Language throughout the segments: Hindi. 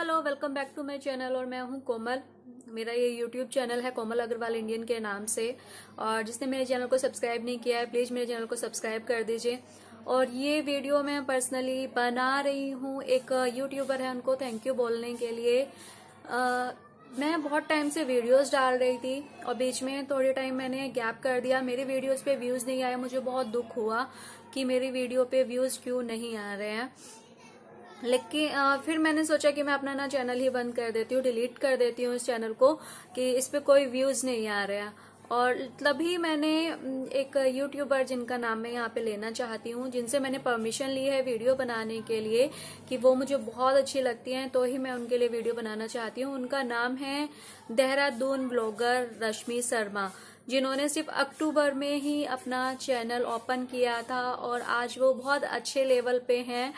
hello welcome back to my channel और मैं हूँ कोमल मेरा ये यूट्यूब चैनल है कोमल अग्रवाल इंडियन के नाम से और जिसने मेरे चैनल को सब्सक्राइब नहीं किया है प्लीज़ मेरे चैनल को सब्सक्राइब कर दीजिए और ये वीडियो मैं पर्सनली बना रही हूँ एक यूट्यूबर है उनको थैंक यू बोलने के लिए आ, मैं बहुत टाइम से वीडियोज़ डाल रही थी और बीच में थोड़े टाइम मैंने गैप कर दिया मेरे वीडियोज़ पे व्यूज़ नहीं आए मुझे बहुत दुख हुआ कि मेरी वीडियो पे व्यूज़ क्यों नहीं आ रहे हैं लेकिन फिर मैंने सोचा कि मैं अपना ना चैनल ही बंद कर देती हूँ डिलीट कर देती हूँ इस चैनल को कि इस पर कोई व्यूज नहीं आ रहा और तभी मैंने एक यूट्यूबर जिनका नाम मैं यहाँ पे लेना चाहती हूँ जिनसे मैंने परमिशन ली है वीडियो बनाने के लिए कि वो मुझे बहुत अच्छी लगती हैं तो ही मैं उनके लिए वीडियो बनाना चाहती हूँ उनका नाम है देहरादून ब्लॉगर रश्मि शर्मा जिन्होंने सिर्फ अक्टूबर में ही अपना चैनल ओपन किया था और आज वो बहुत अच्छे लेवल पे हैं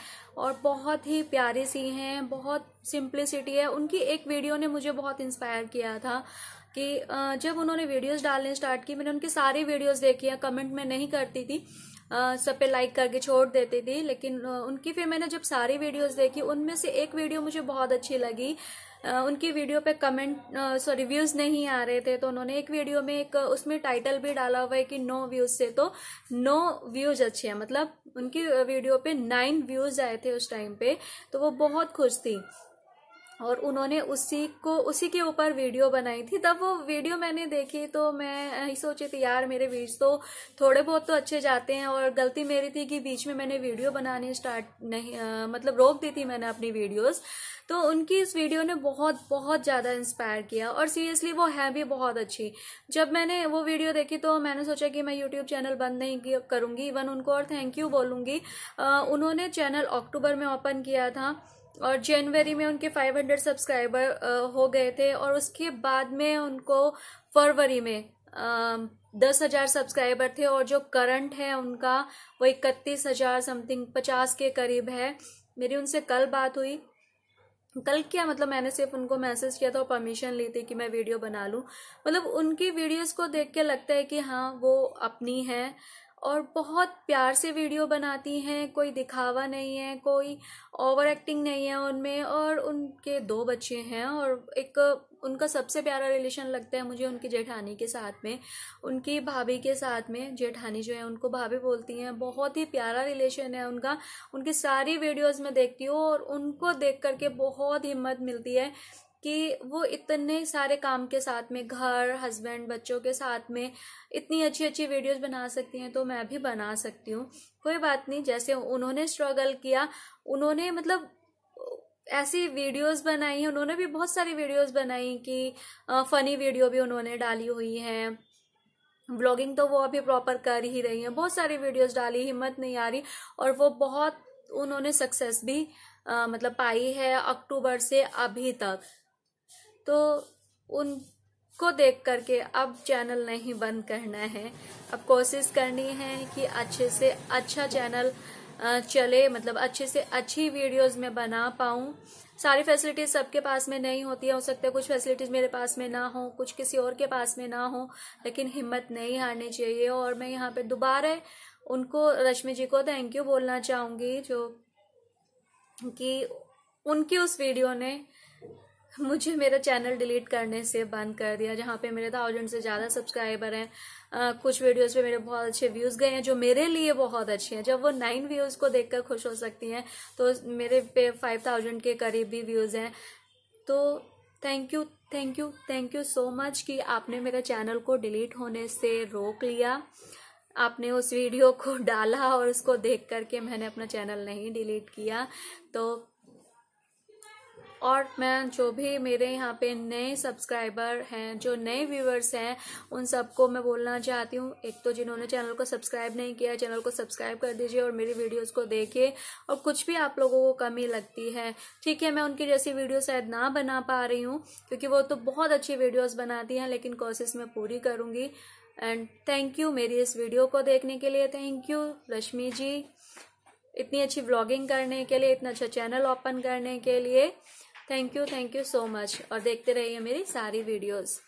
और बहुत ही प्यारी सी हैं बहुत सिंप्लिसिटी है उनकी एक वीडियो ने मुझे बहुत इंस्पायर किया था कि जब उन्होंने वीडियोस डालने स्टार्ट की मैंने उनकी सारी वीडियोस है कमेंट में नहीं करती थी सब पे लाइक करके छोड़ देती थी लेकिन उनकी फिर मैंने जब सारी वीडियोस देखी उनमें से एक वीडियो मुझे बहुत अच्छी लगी उनकी वीडियो पे कमेंट सॉरी व्यूज़ नहीं आ रहे थे तो उन्होंने एक वीडियो में एक उसमें टाइटल भी डाला हुआ है कि नो व्यूज़ से तो नो व्यूज़ अच्छे हैं मतलब उनकी वीडियो पे नाइन व्यूज़ आए थे उस टाइम पे तो वो बहुत खुश थी और उन्होंने उसी को उसी के ऊपर वीडियो बनाई थी तब वो वीडियो मैंने देखी तो मैं ही सोची थी यार मेरे व्यूज तो थोड़े बहुत तो अच्छे जाते हैं और गलती मेरी थी कि बीच में मैंने वीडियो बनाने स्टार्ट नहीं आ, मतलब रोक दी थी मैंने अपनी वीडियोस तो उनकी इस वीडियो ने बहुत बहुत ज़्यादा इंस्पायर किया और सीरियसली वो है भी बहुत अच्छी जब मैंने वो वीडियो देखी तो मैंने सोचा कि मैं यूट्यूब चैनल बंद नहीं करूँगी इवन उनको और थैंक यू बोलूँगी उन्होंने चैनल अक्टूबर में ओपन किया था और जनवरी में उनके 500 सब्सक्राइबर हो गए थे और उसके बाद में उनको फरवरी में दस हजार सब्सक्राइबर थे और जो करंट है उनका वो इकतीस हजार समथिंग पचास के करीब है मेरी उनसे कल बात हुई कल क्या मतलब मैंने सिर्फ उनको मैसेज किया था और परमिशन ली थी कि मैं वीडियो बना लूँ मतलब उनकी वीडियोस को देख के लगता है कि हाँ वो अपनी है और बहुत प्यार से वीडियो बनाती हैं कोई दिखावा नहीं है कोई ओवर एक्टिंग नहीं है उनमें और उनके दो बच्चे हैं और एक उनका सबसे प्यारा रिलेशन लगता है मुझे उनकी जेठानी के साथ में उनकी भाभी के साथ में जेठानी जो है उनको भाभी बोलती हैं बहुत ही प्यारा रिलेशन है उनका उनकी सारी वीडियोज़ में देखती हूँ और उनको देख करके बहुत हिम्मत मिलती है कि वो इतने सारे काम के साथ में घर हस्बैंड बच्चों के साथ में इतनी अच्छी अच्छी वीडियोस बना सकती हैं तो मैं भी बना सकती हूँ कोई बात नहीं जैसे उन्होंने स्ट्रगल किया उन्होंने मतलब ऐसी वीडियोस बनाई हैं उन्होंने भी बहुत सारी वीडियोस बनाई कि फ़नी वीडियो भी उन्होंने डाली हुई है ब्लॉगिंग तो वो अभी प्रॉपर कर ही रही हैं बहुत सारी वीडियोज डाली हिम्मत नहीं आ रही और वो बहुत उन्होंने सक्सेस भी आ, मतलब पाई है अक्टूबर से अभी तक तो उनको देख करके अब चैनल नहीं बंद करना है अब कोशिश करनी है कि अच्छे से अच्छा चैनल चले मतलब अच्छे से अच्छी वीडियोस में बना पाऊं सारी फैसिलिटीज सबके पास में नहीं होती है हो सकता है कुछ फैसिलिटीज मेरे पास में ना हो कुछ किसी और के पास में ना हो लेकिन हिम्मत नहीं हारनी चाहिए और मैं यहाँ पे दोबारा उनको रश्मि जी को थैंक यू बोलना चाहूंगी जो कि उनकी उस वीडियो ने मुझे मेरा चैनल डिलीट करने से बंद कर दिया जहाँ पे मेरे थाउजेंड से ज़्यादा सब्सक्राइबर हैं आ, कुछ वीडियोस पे मेरे बहुत अच्छे व्यूज़ गए हैं जो मेरे लिए बहुत अच्छे हैं जब वो नाइन व्यूज़ को देखकर खुश हो सकती हैं तो मेरे पे फाइव थाउजेंड के करीब भी व्यूज़ हैं तो thank you thank you thank you so much कि आपने मेरे चैनल को डिलीट होने से रोक लिया आपने उस वीडियो को डाला और उसको देख करके मैंने अपना चैनल नहीं डिलीट किया तो और मैं जो भी मेरे यहाँ पे नए सब्सक्राइबर हैं जो नए व्यूवर्स हैं उन सबको मैं बोलना चाहती हूँ एक तो जिन्होंने चैनल को सब्सक्राइब नहीं किया चैनल को सब्सक्राइब कर दीजिए और मेरी वीडियोस को देखिए और कुछ भी आप लोगों को कमी लगती है ठीक है मैं उनकी जैसी वीडियो शायद ना बना पा रही हूँ क्योंकि वो तो बहुत अच्छी वीडियोज़ बनाती हैं लेकिन कोशिश मैं पूरी करूँगी एंड थैंक यू मेरी इस वीडियो को देखने के लिए थैंक यू रश्मि जी इतनी अच्छी व्लॉगिंग करने के लिए इतना अच्छा चैनल ओपन करने के लिए thank you thank you so much और देखते रहिए मेरी सारी वीडियोज़